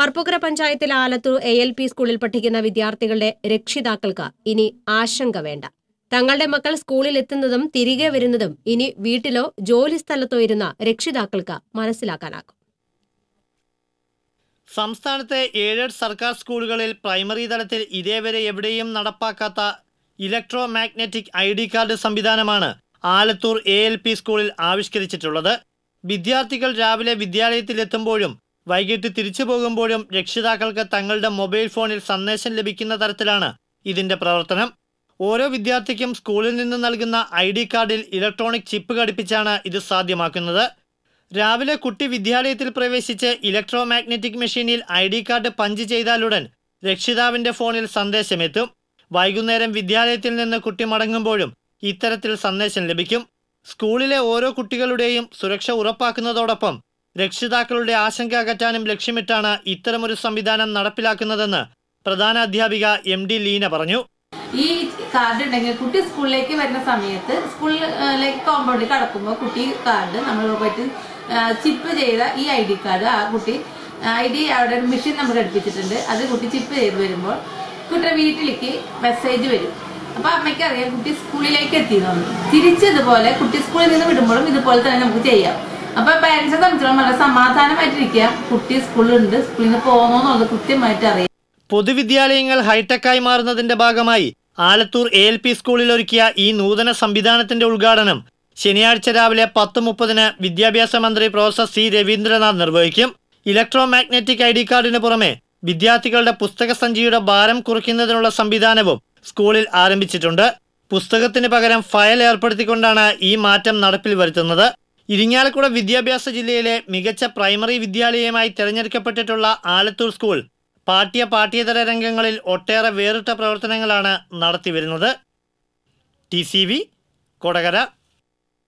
പർപ്പുക്കര പഞ്ചായത്തിലെ Alathur A L P സ്കൂളിൽ പഠിക്കുന്ന വിദ്യാർത്ഥികളുടെ രക്ഷിതാക്കൾക്ക് ഇനി ആശങ്ക വേണ്ട തങ്ങളുടെ മക്കൾ സ്കൂളിൽ എത്തുന്നതും തിരികെ വരുന്നതും ഇനി വീട്ടിലോ ജോലി സ്ഥലത്തോ ഇരുന്ന രക്ഷിതാക്കൾക്ക് മനസ്സിലാക്കാനാകും സംസ്ഥാനത്തെ ഏഴ് സർക്കാർ സ്കൂളുകളിൽ പ്രൈമറി തലത്തിൽ ഇതേവരെ എവിടെയും നടപ്പാക്കാത്ത electro magnetic I D card സംവിധാനമാണ് ആലത്തൂർ എ എൽ പി സ്കൂളിൽ ആവിഷ്കരിച്ചിട്ടുള്ളത് വിദ്യാർത്ഥികൾ രാവിലെ വിദ്യാലയത്തിലെത്തുമ്പോഴും വൈകിട്ട് തിരിച്ചു പോകുമ്പോഴും രക്ഷിതാക്കൾക്ക് തങ്ങളുടെ മൊബൈൽ ഫോണിൽ സന്ദേശം ലഭിക്കുന്ന തരത്തിലാണ് ഇതിന്റെ പ്രവർത്തനം ഓരോ വിദ്യാർത്ഥിക്കും സ്കൂളിൽ നിന്ന് നൽകുന്ന ഐ ഡി കാർഡിൽ ഇലക്ട്രോണിക് ചിപ്പ് ഘടിപ്പിച്ചാണ് ഇത് സാധ്യമാക്കുന്നത് രാവിലെ കുട്ടി വിദ്യാലയത്തിൽ പ്രവേശിച്ച് ഇലക്ട്രോ മാഗ്നറ്റിക് മെഷീനിൽ ഐ ഡി കാർഡ് പഞ്ച് ചെയ്താലുടൻ രക്ഷിതാവിൻ്റെ ഫോണിൽ സന്ദേശമെത്തും വൈകുന്നേരം വിദ്യാലയത്തിൽ നിന്ന് കുട്ടി മടങ്ങുമ്പോഴും ഇത്തരത്തിൽ സന്ദേശം ലഭിക്കും സ്കൂളിലെ ഓരോ കുട്ടികളുടെയും സുരക്ഷ ഉറപ്പാക്കുന്നതോടൊപ്പം രക്ഷിതാക്കളുടെ ആശങ്ക അകറ്റാനും ലക്ഷ്യമിട്ടാണ് ഇത്തരമൊരു സംവിധാനം നടപ്പിലാക്കുന്നതെന്ന് പ്രധാന അധ്യാപിക എം ഡി ലീന പറഞ്ഞു ഈ കാർഡ് ഉണ്ടെങ്കിൽ കുട്ടി സ്കൂളിലേക്ക് വരുന്ന സമയത്ത് സ്കൂളിലേക്ക് കോമ്പൗണ്ടിൽ കടക്കുമ്പോൾ കുട്ടി കാർഡ് നമ്മൾ പറ്റി ചിപ്പ് ചെയ്ത ഈ ഐ ഡി കാർഡ് ആ കുട്ടി ഐ ഡി അവിടെ ഒരു മെഷീൻ നമ്മൾ ഘടിപ്പിച്ചിട്ടുണ്ട് അത് കുട്ടി ചിപ്പ് ചെയ്ത് വരുമ്പോൾ കുട്ടിയുടെ വീട്ടിലേക്ക് മെസ്സേജ് വരും അപ്പൊ അമ്മയ്ക്ക് അറിയാം കുട്ടി സ്കൂളിലേക്ക് എത്തിയതാണ് തിരിച്ചതുപോലെ കുട്ടി സ്കൂളിൽ നിന്ന് വിടുമ്പോഴും ഇതുപോലെ തന്നെ നമുക്ക് ചെയ്യാം അപ്പൊ പേരൻസ് നല്ല വളരെ സമാധാനമായിട്ടിരിക്കുക കുട്ടി സ്കൂളുണ്ട് സ്കൂളിൽ നിന്ന് പോകുന്നോന്നുള്ളത് കൃത്യമായിട്ട് അറിയാം പൊതുവിദ്യാലയങ്ങൾ ഹൈടെക്കായി മാറുന്നതിന്റെ ഭാഗമായി ആലത്തൂർ എ എൽ പി സ്കൂളിൽ ഒരുക്കിയ ഈ നൂതന സംവിധാനത്തിന്റെ ഉദ്ഘാടനം ശനിയാഴ്ച രാവിലെ പത്ത് മുപ്പതിന് വിദ്യാഭ്യാസ മന്ത്രി പ്രൊഫസർ സി രവീന്ദ്രനാഥ് നിർവഹിക്കും ഇലക്ട്രോ മാഗ്നറ്റിക് ഐ ഡി കാർഡിന് പുറമെ വിദ്യാർത്ഥികളുടെ പുസ്തക സഞ്ചിയുടെ ഭാരം കുറയ്ക്കുന്നതിനുള്ള സംവിധാനവും സ്കൂളിൽ ആരംഭിച്ചിട്ടുണ്ട് പുസ്തകത്തിന് പകരം ഫയൽ ഏർപ്പെടുത്തിക്കൊണ്ടാണ് ഈ മാറ്റം നടപ്പിൽ വരുത്തുന്നത് ഇരിങ്ങാലക്കുട വിദ്യാഭ്യാസ ജില്ലയിലെ മികച്ച പ്രൈമറി വിദ്യാലയമായി തിരഞ്ഞെടുക്കപ്പെട്ടിട്ടുള്ള ആലത്തൂർ സ്കൂൾ പാഠ്യ പാഠ്യേതര രംഗങ്ങളിൽ ഒട്ടേറെ വേറിട്ട പ്രവർത്തനങ്ങളാണ് നടത്തിവരുന്നത് ടി സി വി കൊടകര